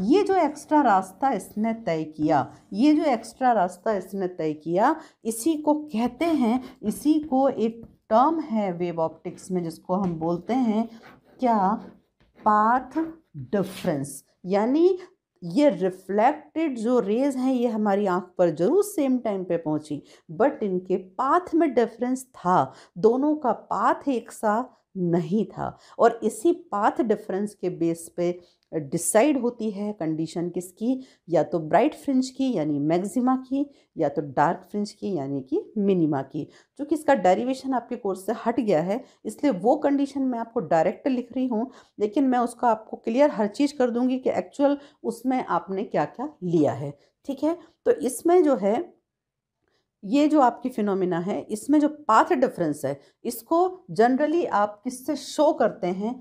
ये जो एक्स्ट्रा रास्ता इसने तय किया ये जो एक्स्ट्रा रास्ता इसने तय किया इसी को कहते हैं इसी को एक टर्म है वेव ऑप्टिक्स में जिसको हम बोलते हैं क्या पाथ डिफरेंस यानी ये रिफ्लेक्टेड जो रेज हैं ये हमारी आंख पर जरूर सेम टाइम पे पहुंची बट इनके पाथ में डिफरेंस था दोनों का पाथ एक सा नहीं था और इसी पाथ डिफरेंस के बेस पे डिसाइड होती है कंडीशन किसकी या तो ब्राइट फ्रिंज की यानी मैक्सिमा की या तो डार्क फ्रिंज की यानी कि मिनिमा की चूँकि इसका डेरिवेशन आपके कोर्स से हट गया है इसलिए वो कंडीशन मैं आपको डायरेक्ट लिख रही हूँ लेकिन मैं उसका आपको क्लियर हर चीज़ कर दूँगी कि एक्चुअल उसमें आपने क्या क्या लिया है ठीक है तो इसमें जो है ये जो आपकी फिनोमिना है इसमें जो पाथ डिफरेंस है इसको जनरली आप किससे शो करते हैं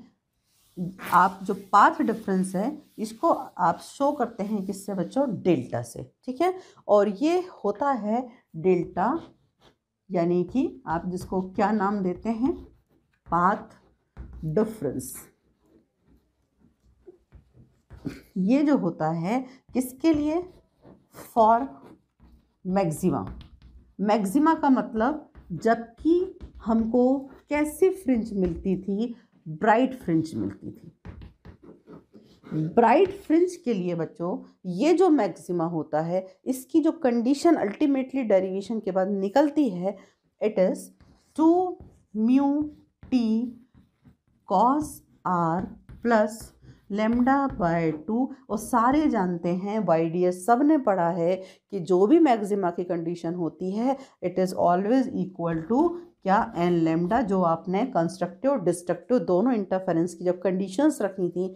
आप जो पाथ डिफरेंस है इसको आप शो करते हैं किससे बच्चों डेल्टा से ठीक है और ये होता है डेल्टा यानी कि आप जिसको क्या नाम देते हैं पाथ डिफरेंस ये जो होता है किसके लिए फॉर मैक्सिमम मैक्सिमा का मतलब जबकि हमको कैसी फ्रिंज मिलती थी ब्राइट फ्रिंज मिलती थी ब्राइट फ्रिंज के लिए बच्चों ये जो मैक्सिमा होता है इसकी जो कंडीशन अल्टीमेटली डेरिवेशन के बाद निकलती है it is two mu T cos are plus lambda by two और सारे जानते हैं वाई डी एस सब ने पढ़ा है कि जो भी मैक्सिमा की कंडीशन होती है it is always equal to क्या एन लेमडा जो आपने कंस्ट्रक्टिव और डिस्ट्रक्टिव दोनों इंटरफेरेंस की जब कंडीशंस रखी थी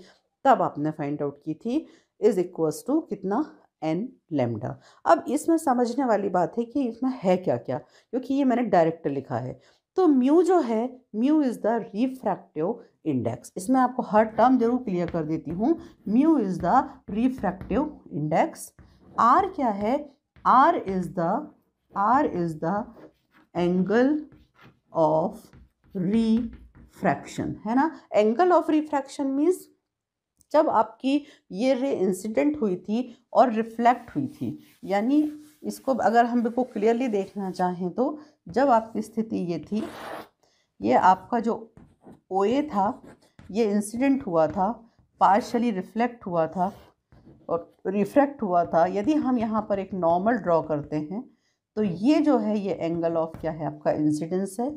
तब आपने फाइंड आउट की थी इज़ इक्वल्स टू कितना एन लेमडा अब इसमें समझने वाली बात है कि इसमें है क्या क्या क्योंकि ये मैंने डायरेक्ट लिखा है तो म्यू जो है mu is the refractive index इसमें आपको हर टर्म जरूर क्लियर कर देती हूँ mu is the refractive index r क्या है r is the r is the angle of refraction है ना एंगल ऑफ रिफ्रैक्शन मीन्स जब आपकी ये रे इंसिडेंट हुई थी और रिफ्लेक्ट हुई थी यानी इसको अगर हम बिल्कुल क्लियरली देखना चाहें तो जब आपकी स्थिति ये थी ये आपका जो ओ था ये इंसिडेंट हुआ था पार्शली रिफ्लेक्ट हुआ था और रिफ्रैक्ट हुआ था यदि हम यहाँ पर एक नॉर्मल ड्रॉ करते हैं तो ये जो है ये एंगल ऑफ क्या है आपका इंसिडेंस है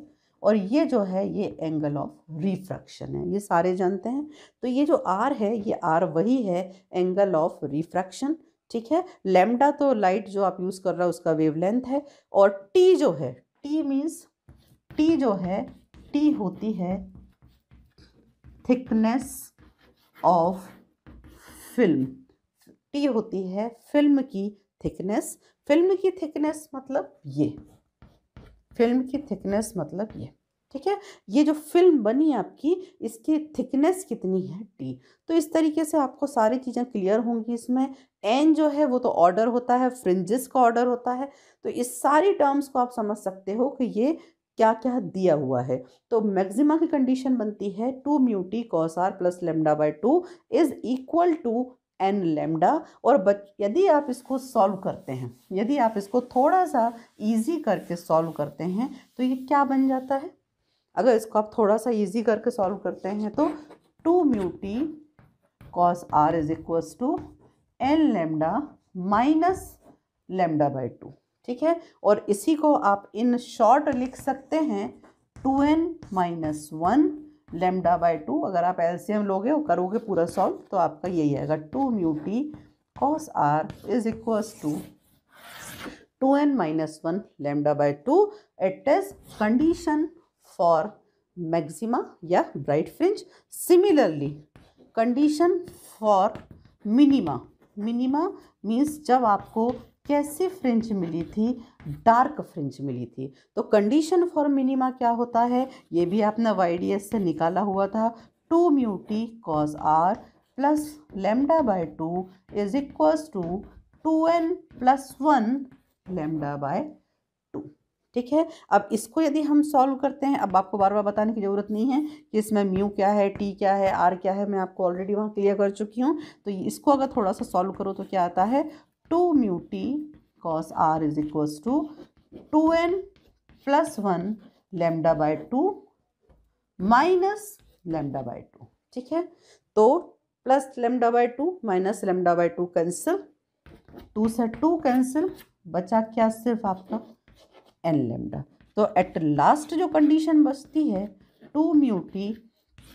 और ये जो है ये एंगल ऑफ रिफ्रैक्शन है ये सारे जानते हैं तो ये जो आर है ये आर वही है एंगल ऑफ रिफ्रैक्शन ठीक है लेमडा तो लाइट जो आप यूज़ कर रहे हो उसका वेवलेंथ है और टी जो है टी मीन्स टी जो है टी होती है थिकनेस ऑफ फिल्म टी होती है फिल्म की थिकनेस फिल्म की थिकनेस मतलब ये फिल्म की थिकनेस मतलब ये ठीक है ये जो फिल्म बनी आपकी इसकी थिकनेस कितनी है टी तो इस तरीके से आपको सारी चीज़ें क्लियर होंगी इसमें एन जो है वो तो ऑर्डर होता है फ्रिंजिस का ऑर्डर होता है तो इस सारी टर्म्स को आप समझ सकते हो कि ये क्या क्या दिया हुआ है तो मैक्सिमा की कंडीशन बनती है two mu t t cos are plus lambda by two is equal to n lambda और बच यदि आप इसको सॉल्व करते हैं यदि आप इसको थोड़ा सा इजी करके सॉल्व करते हैं तो ये क्या बन जाता है अगर इसको आप थोड़ा सा इजी करके सॉल्व करते हैं तो two mu T cos r is equals to n lambda minus lambda by two ठीक है और इसी को आप इन शॉर्ट लिख सकते हैं two n minus one lambda by two अगर आप एलसीएम लोगे और करोगे पूरा सॉल्व तो आपका यही आएगा two mu T cos r is equals to two n minus one lambda by two at as condition for maxima या bright fringe similarly condition for minima minima means जब आपको कैसी फ्रिंज मिली थी डार्क फ्रिंज मिली थी तो condition for minima क्या होता है ये भी आपने वाई से निकाला हुआ था two mu t cos r plus lambda by two is equals to two n plus one lambda by ठीक है अब इसको यदि हम सॉल्व करते हैं अब आपको बार बार बताने की ज़रूरत नहीं है कि इसमें म्यू क्या है टी क्या है आर क्या है मैं आपको ऑलरेडी वहाँ क्लियर कर चुकी हूँ तो इसको अगर थोड़ा सा सॉल्व करो तो क्या आता है two mu T cos r is equals to two n plus one lambda by two minus lambda by two ठीक है तो plus lambda by two minus lambda by two cancel two से टू कैंसिल बचा क्या सिर्फ आपका n lambda तो at last जो कंडीशन बचती है two mu t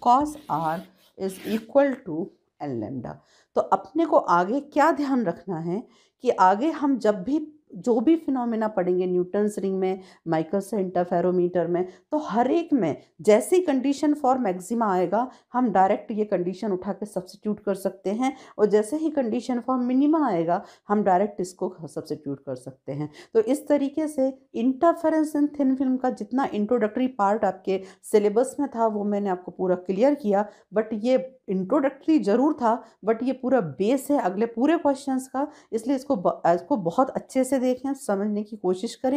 cos r is equal to n lambda तो अपने को आगे क्या ध्यान रखना है कि आगे हम जब भी जो भी फिनोमेना पड़ेंगे न्यूटन्स रिंग में माइकल्स इंटरफेरोमीटर में तो हर एक में जैसी कंडीशन फॉर मैक्सिमा आएगा हम डायरेक्ट ये कंडीशन उठा के सब्सिट्यूट कर सकते हैं और जैसे ही कंडीशन फॉर मिनिमा आएगा हम डायरेक्ट इसको सब्सिट्यूट कर सकते हैं तो इस तरीके से इंटरफेरेंस इन थिन फिल्म का जितना इंट्रोडक्टरी पार्ट आपके सिलेबस में था वो मैंने आपको पूरा क्लियर किया बट ये इंट्रोडक्टरी ज़रूर था बट ये पूरा बेस है अगले पूरे क्वेश्चंस का इसलिए इसको इसको बहुत अच्छे से देखें समझने की कोशिश करें